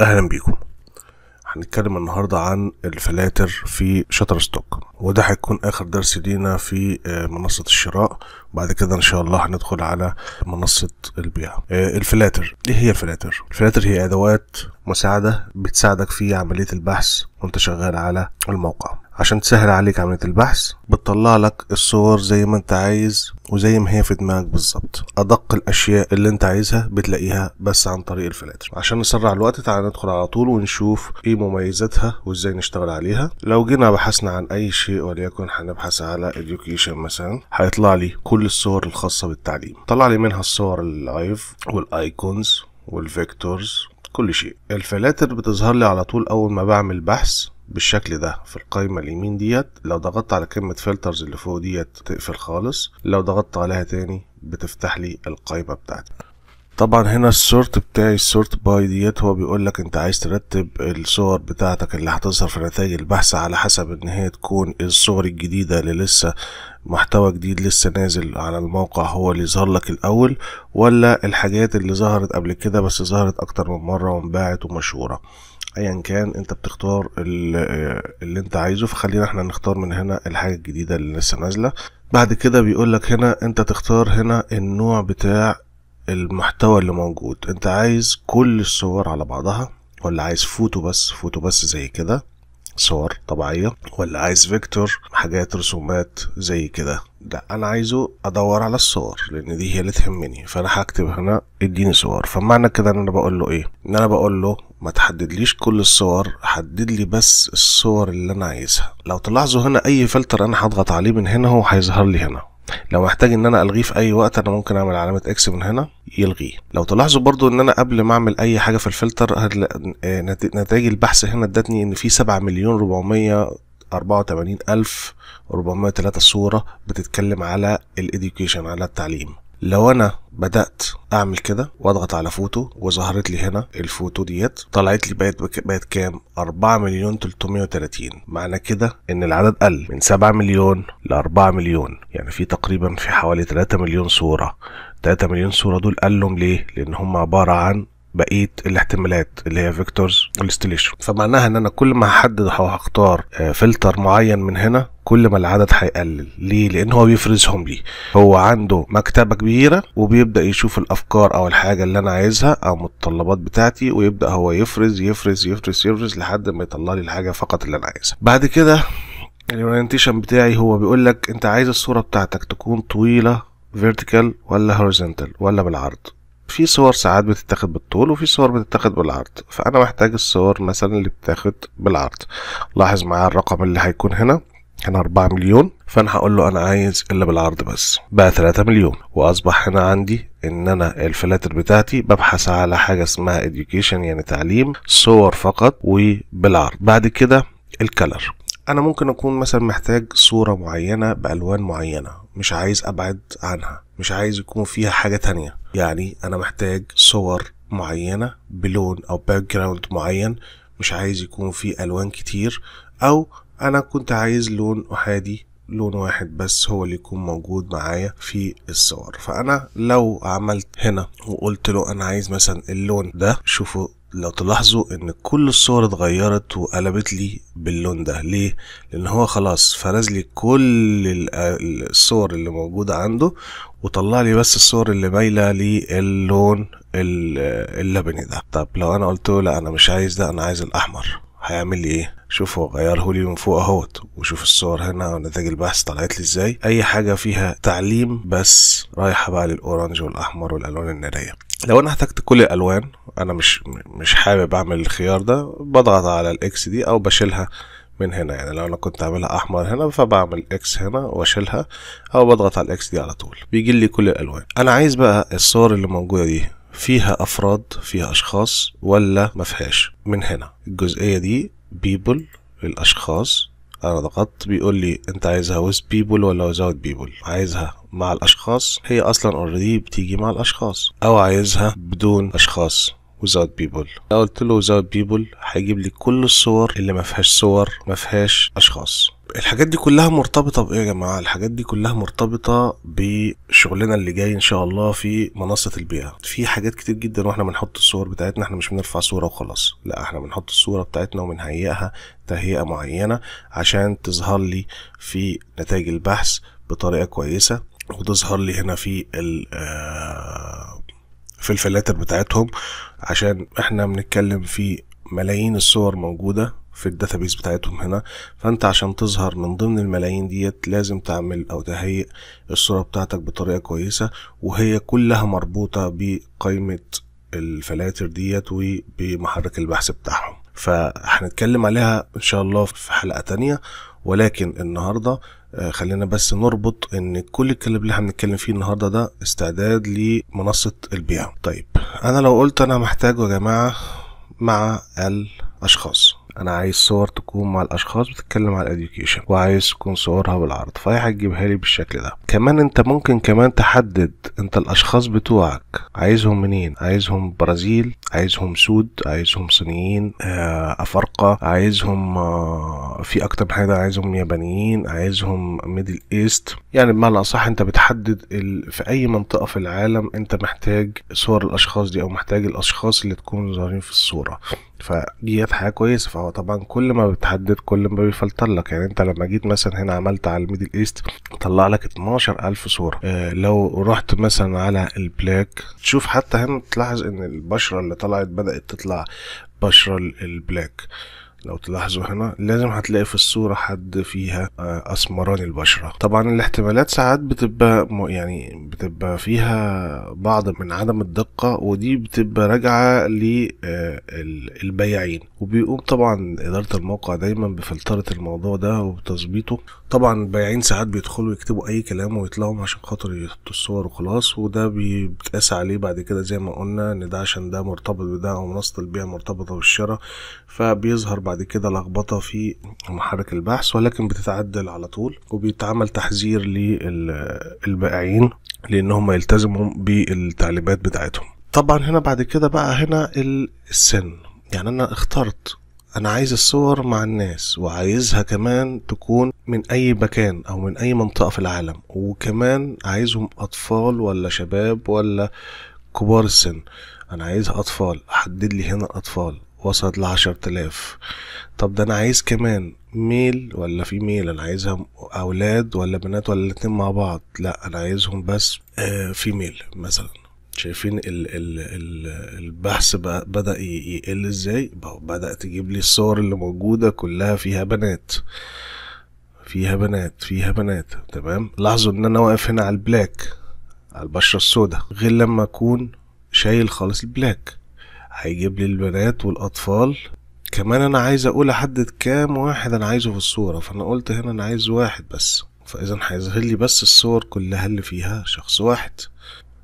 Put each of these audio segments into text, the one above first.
اهلا بيكم هنتكلم النهاردة عن الفلاتر في شاتر ستوك وده هيكون اخر درس لينا في آه، منصة الشراء بعد كده ان شاء الله هندخل على منصة البيع آه، الفلاتر ايه هي الفلاتر الفلاتر هي ادوات مساعدة بتساعدك في عملية البحث وانت شغال على الموقع عشان تسهل عليك عملية البحث بتطلع لك الصور زي ما انت عايز وزي ما هي في دماغك بالظبط ادق الاشياء اللي انت عايزها بتلاقيها بس عن طريق الفلاتر عشان نسرع الوقت تعالى ندخل على طول ونشوف ايه مميزاتها وازاي نشتغل عليها لو جينا بحثنا عن اي شيء وليكن هنبحث على education مثلا هيطلع لي كل الصور الخاصه بالتعليم طلع لي منها الصور اللايف والايكونز والفيكتورز كل شيء الفلاتر بتظهر لي على طول اول ما بعمل بحث بالشكل ده في القايمة اليمين ديت لو ضغطت على كلمة فلترز اللي فوق ديت تقفل خالص لو ضغطت عليها تاني بتفتح لي القايمة بتاعتي طبعا هنا السورت بتاعي السورت باي ديت هو بيقول لك انت عايز ترتب الصور بتاعتك اللي هتظهر في نتائج البحث على حسب ان هي تكون الصور الجديده اللي لسه محتوى جديد لسه نازل على الموقع هو اللي ظهر لك الاول ولا الحاجات اللي ظهرت قبل كده بس ظهرت اكتر من مره وانباعت ومشهوره ايا كان انت بتختار اللي انت عايزه فخلينا احنا نختار من هنا الحاجه الجديده اللي لسه نازله بعد كده بيقول لك هنا انت تختار هنا النوع بتاع المحتوى اللي موجود انت عايز كل الصور على بعضها ولا عايز فوتو بس فوتو بس زي كده صور طبيعية ولا عايز فيكتور حاجات رسومات زي كده لا انا عايزه ادور على الصور لان دي هي اللي تهمني فانا هكتب هنا اديني صور فمعنى كده ان انا بقول له ايه ان انا بقول له ما تحددليش كل الصور حدد لي بس الصور اللي انا عايزها لو تلاحظوا هنا اي فلتر انا هضغط عليه من هنا هو هيظهر لي هنا لو محتاج ان انا الغيه في اي وقت انا ممكن اعمل علامه اكس من هنا يلغيه لو تلاحظوا برضو ان انا قبل ما اعمل اي حاجه في الفلتر آه، نتائج البحث هنا ادتني ان في 7 مليون 484 ألف 403 صورة بتتكلم على الايديوكيشن على التعليم لو انا بدات اعمل كده واضغط على فوتو وظهرت لي هنا الفوتو ديت طلعت لي بقت بقت كام 4 مليون 330 معنى كده ان العدد قل من 7 مليون ل 4 مليون يعني في تقريبا في حوالي 3 مليون صوره 3 مليون صوره دول قلهم ليه لان هم عباره عن بقيه الاحتمالات اللي هي فيكتورز انستليشن فمعناها ان انا كل ما هحدد هختار فلتر آه، معين من هنا كل ما العدد هيقلل ليه لان هو بيفرزهم لي هو عنده مكتبه كبيره وبيبدا يشوف الافكار او الحاجه اللي انا عايزها او المتطلبات بتاعتي ويبدا هو يفرز يفرز يفرز يفرز لحد ما يطلع لي الحاجه فقط اللي انا عايزها بعد كده الاورينتيشن بتاعي هو بيقول لك انت عايز الصوره بتاعتك تكون طويله فيرتيكال ولا هوريزونتال ولا بالعرض في صور ساعات بتتاخد بالطول وفي صور بتتاخد بالعرض فانا محتاج الصور مثلا اللي بتاخد بالعرض لاحظ معايا الرقم اللي هيكون هنا هنا 4 مليون فانا هقول له انا عايز اللي بالعرض بس بقى 3 مليون واصبح هنا عندي ان انا الفلاتر بتاعتي ببحث على حاجه اسمها education يعني تعليم صور فقط وبالعرض بعد كده الكلر انا ممكن اكون مثلا محتاج صوره معينه بالوان معينه مش عايز ابعد عنها مش عايز يكون فيها حاجة تانية يعني انا محتاج صور معينة بلون او باك جراوند معين مش عايز يكون فيه الوان كتير او انا كنت عايز لون احادي لون واحد بس هو اللي يكون موجود معايا في الصور فانا لو عملت هنا وقلت له انا عايز مثلا اللون ده شوفوا لو تلاحظوا ان كل الصور اتغيرت وقلبت لي باللون ده ليه لان هو خلاص فرز لي كل الصور اللي موجوده عنده وطلع لي بس الصور اللي مايله للون اللبني ده طب لو انا قلت له لا انا مش عايز ده انا عايز الاحمر هيعمل لي ايه شوف هو غيره لي من فوق اهوت وشوف الصور هنا ونتائج البحث طلعت لي ازاي اي حاجه فيها تعليم بس رايحه بقى للاورانج والاحمر والالوان الناريه لو انا احتجت كل الالوان انا مش مش حابب اعمل الخيار ده بضغط على الاكس دي او بشيلها من هنا يعني لو انا كنت عاملها احمر هنا فبعمل اكس هنا واشيلها او بضغط على الاكس دي على طول بيجي لي كل الالوان انا عايز بقى الصور اللي موجوده دي فيها افراد فيها اشخاص ولا ما فيهاش من هنا الجزئيه دي بيبل الاشخاص انا ضغطت بيقول لي انت عايزها with بيبل ولا without بيبل عايزها مع الاشخاص هي اصلا اوريدي بتيجي مع الاشخاص او عايزها بدون اشخاص وزاد بيبل لو قلت له وزاد بيبل هيجيب لي كل الصور اللي ما فيهاش صور ما فيهاش اشخاص الحاجات دي كلها مرتبطة بإيه يا جماعة؟ الحاجات دي كلها مرتبطة بشغلنا اللي جاي إن شاء الله في منصة البيئة. في حاجات كتير جدا وإحنا بنحط الصور بتاعتنا إحنا مش بنرفع صورة وخلاص، لا إحنا بنحط الصورة بتاعتنا وبنهيئها تهيئة معينة عشان تظهر لي في نتائج البحث بطريقة كويسة وتظهر لي هنا في آه، في الفلاتر بتاعتهم عشان احنا بنتكلم في ملايين الصور موجودة في الداتابيس بتاعتهم هنا فانت عشان تظهر من ضمن الملايين ديت لازم تعمل او تهيئ الصورة بتاعتك بطريقة كويسة وهي كلها مربوطة بقائمة الفلاتر ديت وبمحرك البحث بتاعهم فهنتكلم عليها ان شاء الله في حلقة تانية ولكن النهاردة آه، خلينا بس نربط ان كل الكلام اللي احنا بنتكلم فيه النهارده ده استعداد لمنصه البيع طيب انا لو قلت انا محتاجه يا جماعه مع الاشخاص انا عايز صور تكون مع الاشخاص بتتكلم على الاديوكيشن وعايز تكون صورها بالعرض فهي هتجيبها لي بالشكل ده كمان انت ممكن كمان تحدد انت الاشخاص بتوعك عايزهم منين عايزهم برازيل عايزهم سود عايزهم صينيين آه، افارقه عايزهم آه، في اكتر حاجه عايزهم يابانيين عايزهم ميدل ايست يعني بمعنى اصح انت بتحدد ال... في اي منطقه في العالم انت محتاج صور الاشخاص دي او محتاج الاشخاص اللي تكون ظاهرين في الصوره فديت حاجه كويسه فهو طبعا كل ما بتحدد كل ما بيفلتر لك يعني انت لما جيت مثلا هنا عملت على الميدل ايست طلع لك 12000 صوره اه لو رحت مثلا على البلاك تشوف حتى هنا تلاحظ ان البشره اللي طلعت بدات تطلع بشره البلاك لو تلاحظوا هنا لازم هتلاقي في الصورة حد فيها آه، أسمران البشرة طبعا الاحتمالات ساعات بتبقى يعني بتبقى فيها بعض من عدم الدقة ودي بتبقى راجعة للبياعين آه، وبيقوم طبعا إدارة الموقع دايما بفلترة الموضوع ده وتظبيطه طبعا البياعين ساعات بيدخلوا يكتبوا أي كلام ويطلعوا عشان خاطر يحطوا الصور وخلاص وده بيتقاس عليه بعد كده زي ما قلنا إن ده عشان ده مرتبط بده أو منصة البيع مرتبطة بالشراء فبيظهر بعد كده لخبطة في محرك البحث ولكن بتتعدل على طول وبيتعمل تحذير للبائعين لأنهم يلتزموا بالتعليمات بتاعتهم طبعا هنا بعد كده بقى هنا السن يعني أنا اخترت انا عايز الصور مع الناس وعايزها كمان تكون من اي مكان او من اي منطقة في العالم وكمان عايزهم اطفال ولا شباب ولا كبار السن انا عايزها اطفال احدد لي هنا اطفال وصلت لعشر تلاف طب ده انا عايز كمان ميل ولا في ميل انا عايزها اولاد ولا بنات ولا الاتنين مع بعض لا انا عايزهم بس آه، في ميل مثلا شايفين ال الـ الـ البحث بقى بدا يقل ازاي بدا تجيب لي الصور اللي موجوده كلها فيها بنات فيها بنات فيها بنات تمام لاحظوا ان انا واقف هنا على البلاك على البشره السوداء غير لما اكون شايل خالص البلاك هيجيب لي البنات والاطفال كمان انا عايز اقول احدد كام واحد انا عايزه في الصورة فانا قلت هنا انا عايز واحد بس فاذا هيظهر لي بس الصور كلها اللي فيها شخص واحد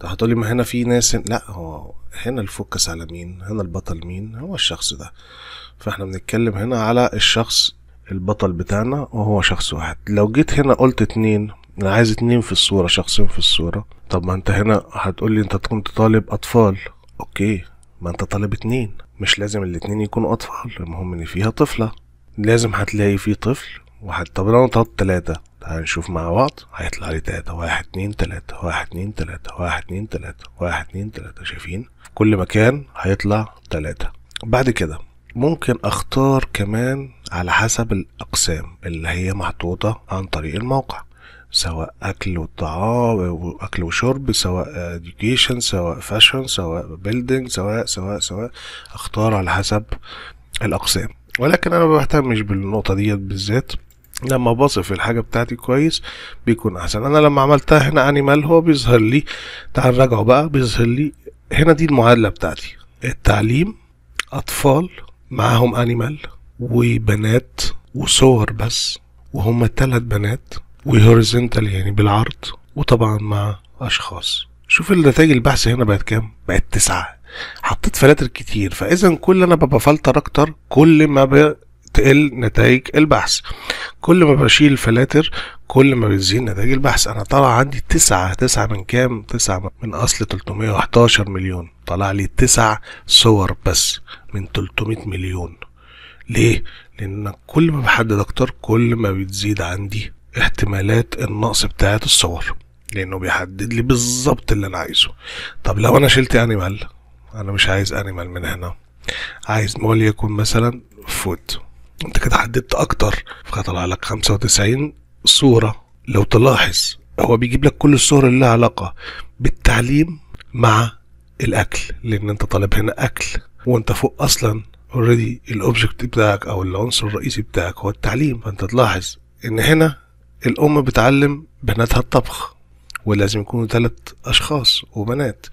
ده هتقولي ما هنا في ناس لا هو هنا الفوكس على مين هنا البطل مين هو الشخص ده فاحنا بنتكلم هنا على الشخص البطل بتاعنا وهو شخص واحد لو جيت هنا قلت اتنين انا عايز اتنين في الصورة شخصين في الصورة طب ما انت هنا هتقولي انت كنت طالب اطفال اوكي ما انت طالب اتنين مش لازم الاتنين يكونوا اطفال المهم ان فيها طفلة لازم هتلاقي فيه طفل واحد طب انا طب تلاتة هنشوف مع بعض هيطلع لي تلاتة واحد اتنين تلاتة واحد اتنين تلاتة واحد اتنين تلاتة واحد اتنين تلاتة شايفين في كل مكان هيطلع تلاتة بعد كده ممكن اختار كمان على حسب الاقسام اللي هي محطوطة عن طريق الموقع سواء اكل وطعام واكل وشرب سواء education سواء fashion سواء building سواء سواء سواء اختار على حسب الاقسام ولكن انا ما بهتمش بالنقطه ديت بالذات لما بصف الحاجة بتاعتي كويس بيكون أحسن أنا لما عملتها هنا أنيمال هو بيظهر لي تعال راجعه بقى بيظهر لي هنا دي المعادلة بتاعتي التعليم أطفال معاهم أنيمال وبنات وصور بس وهم تلات بنات وهوريزنتال يعني بالعرض وطبعا مع اشخاص شوف النتائج البحث هنا بقت كام بقت تسعة حطيت فلاتر كتير فاذا كل انا ببفلتر اكتر كل ما بتقل نتائج البحث كل ما بشيل فلاتر كل ما بتزيد نتائج البحث انا طلع عندي تسعة تسعة من كام تسعة من اصل 311 مليون طلع لي تسع صور بس من 300 مليون ليه لان كل ما بحدد اكتر كل ما بتزيد عندي احتمالات النقص بتاعت الصور لانه بيحدد لي بالظبط اللي انا عايزه طب لو انا شلت انيمال انا مش عايز انيمال من هنا عايز مول يكون مثلا فوت انت كده حددت اكتر فطلع لك 95 صورة لو تلاحظ هو بيجيب لك كل الصور اللي لها علاقة بالتعليم مع الاكل لان انت طالب هنا اكل وانت فوق اصلا اوريدي الاوبجكت بتاعك او العنصر الرئيسي بتاعك هو التعليم فانت تلاحظ ان هنا الأم بتعلم بناتها الطبخ ولازم يكونوا تلات أشخاص وبنات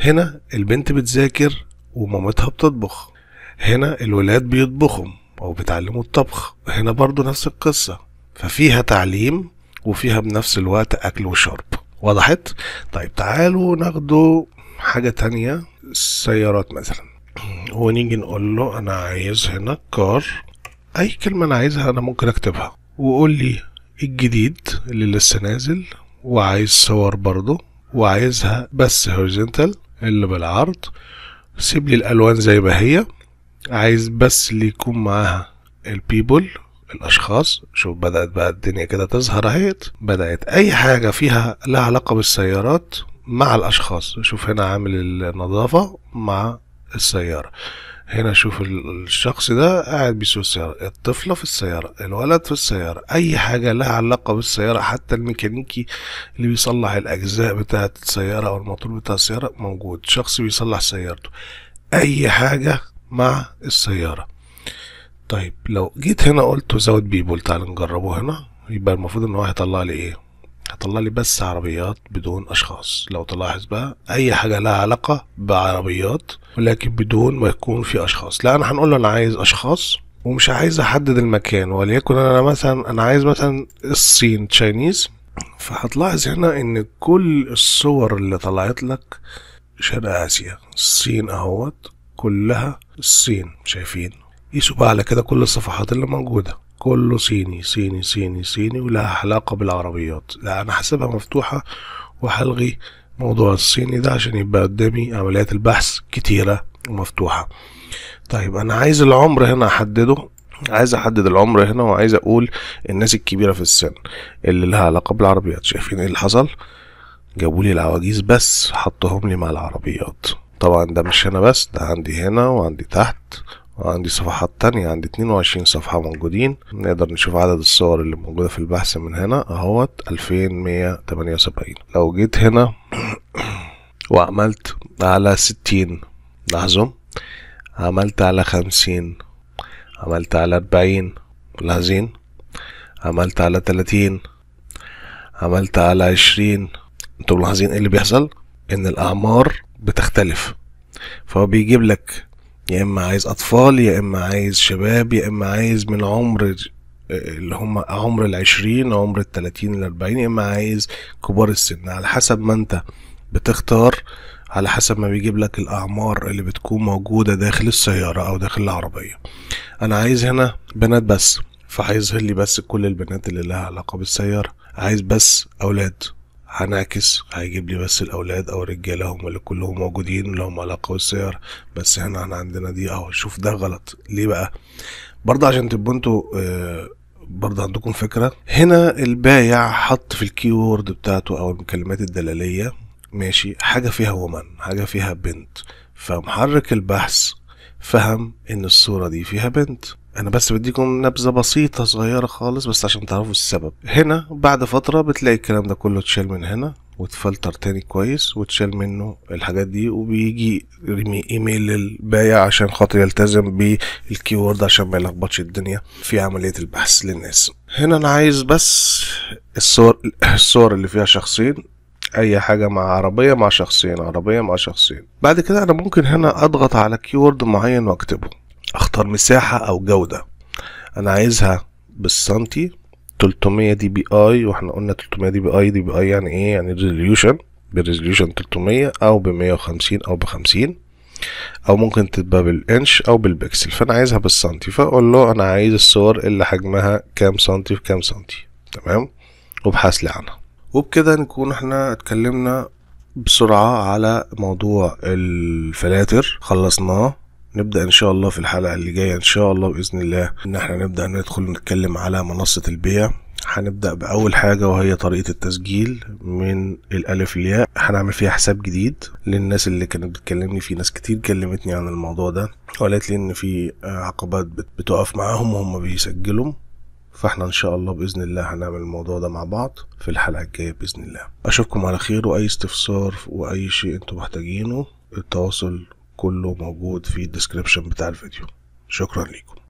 هنا البنت بتذاكر ومامتها بتطبخ هنا الولاد بيطبخوا أو بيتعلموا الطبخ هنا برضو نفس القصة ففيها تعليم وفيها بنفس الوقت أكل وشرب وضحت؟ طيب تعالوا ناخدوا حاجة تانية السيارات مثلا ونيجي نقول له أنا عايز هنا كار أي كلمة أنا عايزها أنا ممكن أكتبها وقول لي الجديد اللي لسه نازل وعايز صور برضه وعايزها بس هوريزنتال اللي بالعرض سيب لي الالوان زي ما هي عايز بس اللي يكون معاها البيبل الاشخاص شوف بدات بقى الدنيا كده تظهر اهيت بدات اي حاجه فيها لها علاقه بالسيارات مع الاشخاص شوف هنا عامل النظافه مع السياره هنا شوف الشخص ده قاعد بيسوق السيارة الطفلة في السيارة الولد في السيارة أي حاجة لها علاقة بالسيارة حتى الميكانيكي اللي بيصلح الأجزاء بتاعة السيارة أو الموتور بتاع السيارة موجود شخص بيصلح سيارته أي حاجة مع السيارة طيب لو جيت هنا قلت زود بيبول تعال نجربه هنا يبقى المفروض إن هو هيطلع لي إيه هطلع لي بس عربيات بدون اشخاص لو تلاحظ بقى اي حاجه لها علاقه بعربيات ولكن بدون ما يكون في اشخاص لا انا هنقول له انا عايز اشخاص ومش عايز احدد المكان وليكن انا مثلا انا عايز مثلا الصين تشاينيز فهتلاحظ هنا ان كل الصور اللي طلعت لك شرق اسيا الصين اهوت كلها الصين شايفين قيسوا بقى على كده كل الصفحات اللي موجوده كله صيني صيني صيني صيني ولها علاقة بالعربيات لا أنا حاسبها مفتوحة وهلغي موضوع الصيني ده عشان يبقى قدامي عمليات البحث كتيرة ومفتوحة طيب أنا عايز العمر هنا أحدده عايز احدد العمر هنا وعايز اقول الناس الكبيره في السن اللي لها علاقه بالعربيات شايفين ايه اللي حصل جابوا لي العواجيز بس حطهم لي مع العربيات طبعا ده مش هنا بس ده عندي هنا وعندي تحت وعندي صفحات تانية عندي 22 صفحة موجودين نقدر نشوف عدد الصور اللي موجودة في البحث من هنا اهوت 2178 لو جيت هنا وعملت على 60 لاحظوا عملت على 50 عملت على 40 لاحظين عملت على 30 عملت على 20 انتم ملاحظين ايه اللي بيحصل ان الاعمار بتختلف فهو بيجيب لك يا اما عايز اطفال يا اما عايز شباب يا اما عايز من عمر اللي هم عمر العشرين عمر التلاتين الاربعين يا اما عايز كبار السن على حسب ما انت بتختار على حسب ما بيجيب لك الاعمار اللي بتكون موجودة داخل السيارة او داخل العربية انا عايز هنا بنات بس فهيظهر لي بس كل البنات اللي لها علاقة بالسيارة عايز بس اولاد هنعكس هيجيب لي بس الاولاد او الرجاله هم اللي كلهم موجودين لهم علاقه بالسير بس هنا احنا عندنا دي اهو شوف ده غلط ليه بقى برضه عشان تبقوا انتوا آه، برضه عندكم فكره هنا البايع حط في الكيورد بتاعته او المكلمات الدلاليه ماشي حاجه فيها ومن حاجه فيها بنت فمحرك البحث فهم ان الصوره دي فيها بنت انا بس بديكم نبذه بسيطه صغيره خالص بس عشان تعرفوا السبب هنا بعد فتره بتلاقي الكلام ده كله اتشال من هنا وتفلتر تاني كويس وتشال منه الحاجات دي وبيجي ايميل للبايع عشان خاطر يلتزم بالكيورد عشان ما يلخبطش الدنيا في عمليه البحث للناس هنا انا عايز بس الصور الصور اللي فيها شخصين اي حاجه مع عربيه مع شخصين عربيه مع شخصين بعد كده انا ممكن هنا اضغط على كيورد معين واكتبه اختار مساحة او جودة انا عايزها بالسنتي 300 دي بي اي واحنا قلنا 300 دي بي اي دي بي اي يعني ايه يعني ريزوليوشن بريزوليوشن 300 او ب 150 او ب 50 او ممكن تبقى بالانش او بالبكسل فانا عايزها بالسنتي فاقول له انا عايز الصور اللي حجمها كام سنتي في كام سنتي تمام وابحث لي عنها وبكده نكون احنا اتكلمنا بسرعة على موضوع الفلاتر خلصناه نبدا ان شاء الله في الحلقه اللي جايه ان شاء الله باذن الله ان احنا نبدا ندخل نتكلم على منصه البيع هنبدا باول حاجه وهي طريقه التسجيل من الالف للياء هنعمل فيها حساب جديد للناس اللي كانت بتكلمني في ناس كتير كلمتني عن الموضوع ده وقالت لي ان في عقبات بتقف معاهم وهم بيسجلوا فاحنا ان شاء الله باذن الله هنعمل الموضوع ده مع بعض في الحلقه الجايه باذن الله اشوفكم على خير واي استفسار واي شيء انتم محتاجينه التواصل كله موجود في الديسكريبشن بتاع الفيديو شكرا لكم